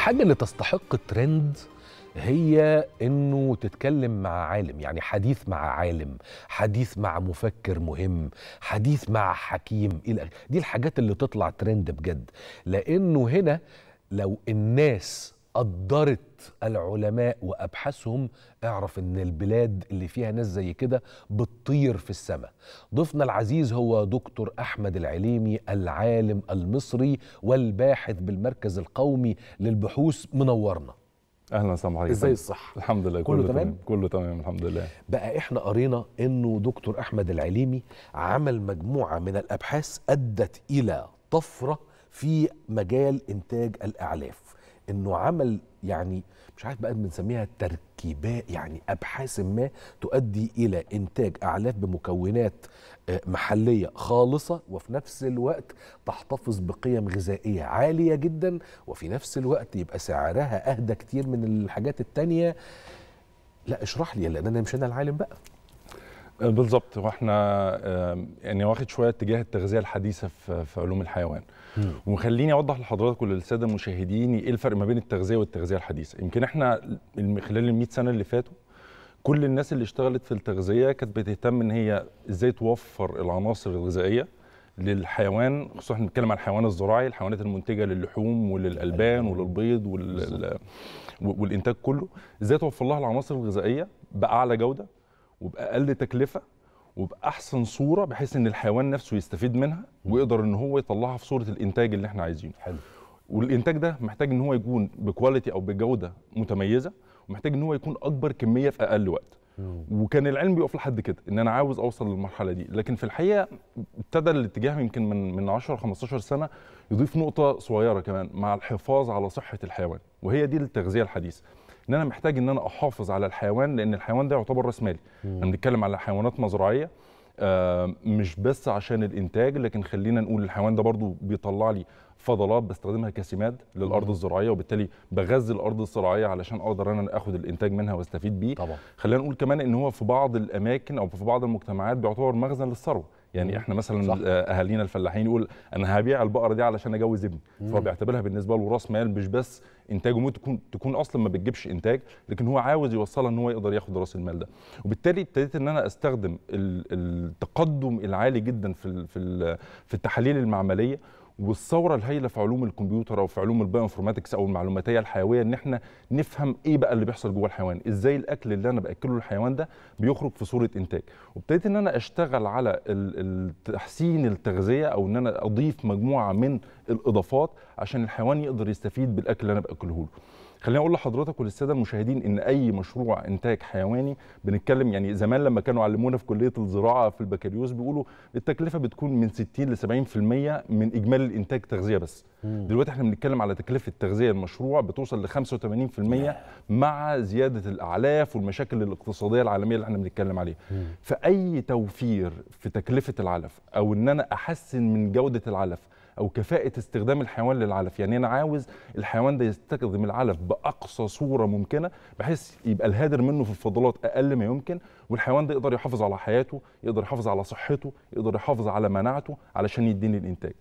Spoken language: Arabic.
الحاجة اللي تستحق ترند هي انه تتكلم مع عالم يعني حديث مع عالم حديث مع مفكر مهم حديث مع حكيم دي الحاجات اللي تطلع ترند بجد لانه هنا لو الناس قدرت العلماء وابحاثهم اعرف ان البلاد اللي فيها ناس زي كده بتطير في السماء ضيفنا العزيز هو دكتور احمد العليمي العالم المصري والباحث بالمركز القومي للبحوث منورنا اهلا وسهلا حضرتك ازاي الصح الحمد لله كله, كله تمام كله تمام الحمد لله بقى احنا قرينا انه دكتور احمد العليمي عمل مجموعه من الابحاث ادت الى طفره في مجال انتاج الاعلاف انه عمل يعني مش عارف بقى بنسميها تركيبات يعني ابحاث ما تؤدي الى انتاج اعلاف بمكونات آه، محليه خالصه وفي نفس الوقت تحتفظ بقيم غذائيه عاليه جدا وفي نفس الوقت يبقى سعرها اهدى كتير من الحاجات التانيه لا اشرح لي لان انا مش انا العالم بقى بالظبط واحنا يعني واخد شويه اتجاه التغذيه الحديثه في, علوم الحيوان وخليني اوضح لحضراتكم وللساده المشاهدين ايه الفرق ما بين التغذيه والتغذيه الحديثه يمكن احنا خلال ال 100 سنه اللي فاتوا كل الناس اللي اشتغلت في التغذيه كانت بتهتم ان هي ازاي توفر العناصر الغذائيه للحيوان خصوصا احنا بنتكلم عن الحيوان الزراعي الحيوانات المنتجه للحوم وللالبان وللبيض وال... والانتاج كله ازاي توفر لها العناصر الغذائيه باعلى جوده وباقل تكلفه وباحسن صوره بحيث ان الحيوان نفسه يستفيد منها ويقدر ان هو يطلعها في صوره الانتاج اللي احنا عايزينه حلو والانتاج ده محتاج ان هو يكون بكواليتي او بجوده متميزه ومحتاج ان هو يكون اكبر كميه في اقل وقت وكان العلم بيقف لحد كده ان انا عاوز اوصل للمرحله دي لكن في الحقيقه ابتدى الاتجاه يمكن من من 10 15 سنه يضيف نقطه صغيره كمان مع الحفاظ على صحه الحيوان وهي دي التغذيه الحديثه ان انا محتاج ان انا احافظ على الحيوان لان الحيوان ده يعتبر راس مالي احنا بنتكلم على حيوانات مزرعيه مش بس عشان الانتاج لكن خلينا نقول الحيوان ده برضو بيطلع لي فضلات بستخدمها كسماد للارض مم. الزراعيه وبالتالي بغذي الارض الزراعيه علشان اقدر انا اخد الانتاج منها واستفيد بيه طبعا خلينا نقول كمان ان هو في بعض الاماكن او في بعض المجتمعات بيعتبر مخزن للثروه يعني مم. احنا مثلا صح. آه، اهالينا الفلاحين يقول انا هبيع البقره دي علشان اجوز ابني فهو بيعتبرها بالنسبه له راس مال مش بس انتاجه ممكن تكون تكون اصلا ما بتجيبش انتاج لكن هو عاوز يوصلها ان هو يقدر ياخد راس المال ده وبالتالي ابتديت ان انا استخدم التقدم العالي جدا في في في التحاليل المعمليه والثوره الهائله في علوم الكمبيوتر او في علوم البايو انفورماتكس او المعلوماتيه الحيويه ان احنا نفهم ايه بقى اللي بيحصل جوه الحيوان ازاي الاكل اللي انا باكله للحيوان ده بيخرج في صوره انتاج وابتديت ان انا اشتغل على تحسين التغذيه او ان انا اضيف مجموعه من الاضافات عشان الحيوان يقدر يستفيد بالاكل اللي انا باكله له خليني اقول لحضرتك وللساده المشاهدين ان اي مشروع انتاج حيواني بنتكلم يعني زمان لما كانوا علمونا في كليه الزراعه في البكالوريوس بيقولوا التكلفه بتكون من 60 ل 70% من اجمالي الانتاج تغذيه بس مم. دلوقتي احنا بنتكلم على تكلفه تغذيه المشروع بتوصل ل 85% مع زياده الاعلاف والمشاكل الاقتصاديه العالميه اللي احنا بنتكلم عليها فاي توفير في تكلفه العلف او ان انا احسن من جوده العلف او كفاءه استخدام الحيوان للعلف يعني انا عاوز الحيوان ده يستخدم العلف باقصى صوره ممكنه بحيث يبقى الهادر منه في الفضلات اقل ما يمكن والحيوان ده يقدر يحافظ على حياته يقدر يحافظ على صحته يقدر يحافظ على مناعته علشان يديني الانتاج